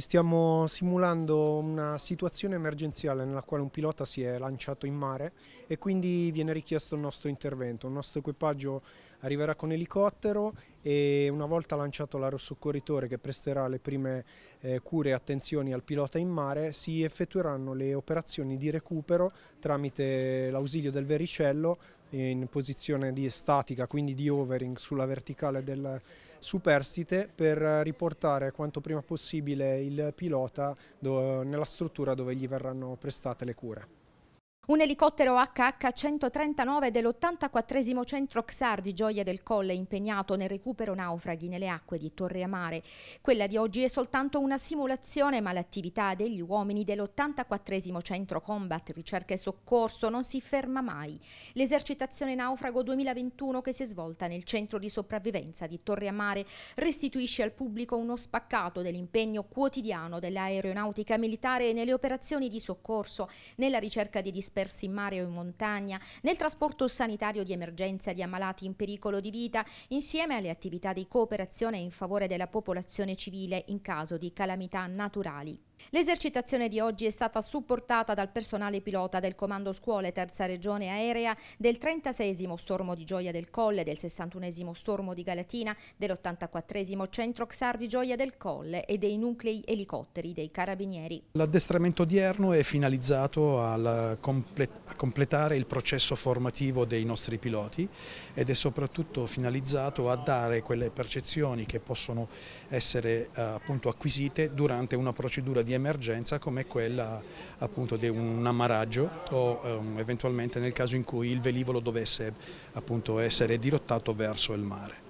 Stiamo simulando una situazione emergenziale nella quale un pilota si è lanciato in mare e quindi viene richiesto il nostro intervento. Il nostro equipaggio arriverà con elicottero e una volta lanciato l'aerosoccorritore che presterà le prime eh, cure e attenzioni al pilota in mare si effettueranno le operazioni di recupero tramite l'ausilio del vericello in posizione di statica, quindi di overing sulla verticale del superstite per riportare quanto prima possibile il il pilota nella struttura dove gli verranno prestate le cure. Un elicottero HH-139 dell'84 centro XAR di Gioia del Colle impegnato nel recupero naufraghi nelle acque di Torre Amare. Quella di oggi è soltanto una simulazione ma l'attività degli uomini dell'84 centro Combat Ricerca e Soccorso non si ferma mai. L'esercitazione naufrago 2021 che si è svolta nel centro di sopravvivenza di Torre Amare restituisce al pubblico uno spaccato dell'impegno quotidiano dell'aeronautica militare nelle operazioni di soccorso, nella ricerca di disperati dispersi in mare o in montagna, nel trasporto sanitario di emergenza di ammalati in pericolo di vita, insieme alle attività di cooperazione in favore della popolazione civile in caso di calamità naturali. L'esercitazione di oggi è stata supportata dal personale pilota del Comando Scuole Terza Regione Aerea, del 36 Stormo di Gioia del Colle, del 61 Stormo di Galatina, dell'84 Centro XAR di Gioia del Colle e dei nuclei elicotteri dei Carabinieri. L'addestramento odierno è finalizzato a completare il processo formativo dei nostri piloti ed è soprattutto finalizzato a dare quelle percezioni che possono essere eh, appunto acquisite durante una procedura di di emergenza come quella appunto di un ammaraggio o ehm, eventualmente nel caso in cui il velivolo dovesse appunto essere dirottato verso il mare.